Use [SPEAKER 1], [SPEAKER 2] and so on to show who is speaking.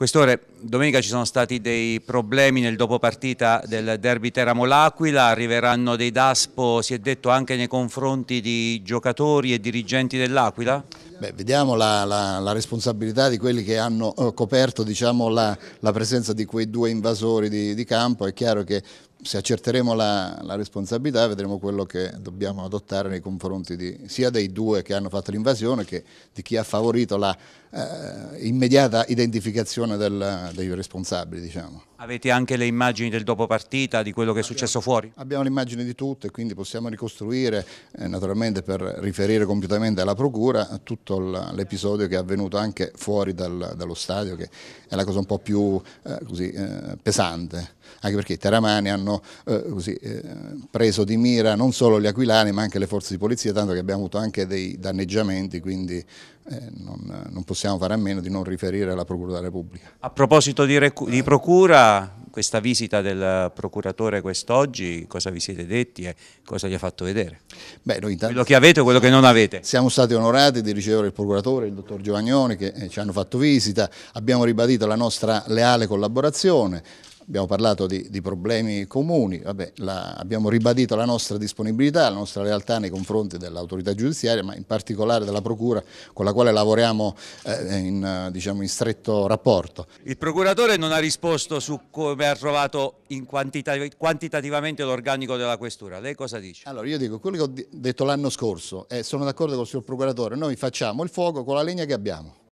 [SPEAKER 1] Quest'ore, domenica ci sono stati dei problemi nel dopopartita del derby Teramo-L'Aquila, arriveranno dei DASPO, si è detto, anche nei confronti di giocatori e
[SPEAKER 2] dirigenti dell'Aquila? Beh, vediamo la, la, la, responsabilità di quelli che hanno eh, coperto diciamo, la, la, presenza di quei due invasori di, di, campo. È chiaro che se accerteremo la, la, responsabilità vedremo quello che dobbiamo adottare nei confronti di, sia dei due che hanno fatto l'invasione che di chi ha favorito la eh, immediata identificazione del, dei responsabili. Diciamo.
[SPEAKER 1] Avete anche le immagini del dopo partita, di quello che è successo
[SPEAKER 2] fuori? Abbiamo l'immagine di tutto e quindi possiamo ricostruire, eh, naturalmente per riferire completamente alla Procura, tutto l'episodio che è avvenuto anche fuori dal, dallo stadio, che è la cosa un po' più eh, così, eh, pesante, anche perché i teramani hanno eh, così, eh, preso di mira non solo gli aquilani ma anche le forze di polizia, tanto che abbiamo avuto anche dei danneggiamenti, quindi eh, non, non, possiamo fare a meno di non riferire alla Procura della Repubblica. A proposito di, di Procura, questa, visita del procuratore quest'oggi, cosa vi siete detti e cosa gli ha fatto vedere? Beh, intanto, quello che avete o quello che non avete? Siamo stati onorati di ricevere il procuratore, il dottor Giovagnoni, che eh, ci hanno fatto visita, abbiamo ribadito la nostra leale collaborazione, abbiamo parlato di, di problemi comuni, Vabbè, la, abbiamo ribadito la nostra disponibilità, la nostra lealtà nei confronti dell'autorità giudiziaria, ma in particolare della Procura con la quale lavoriamo eh, in, diciamo, in stretto rapporto.
[SPEAKER 1] Il Procuratore non ha risposto su come ha trovato quantita quantitativamente l'organico della Questura, lei cosa dice?
[SPEAKER 2] Allora io dico quello che ho detto l'anno scorso e eh, sono d'accordo con il signor Procuratore, noi facciamo il fuoco con la legna che abbiamo.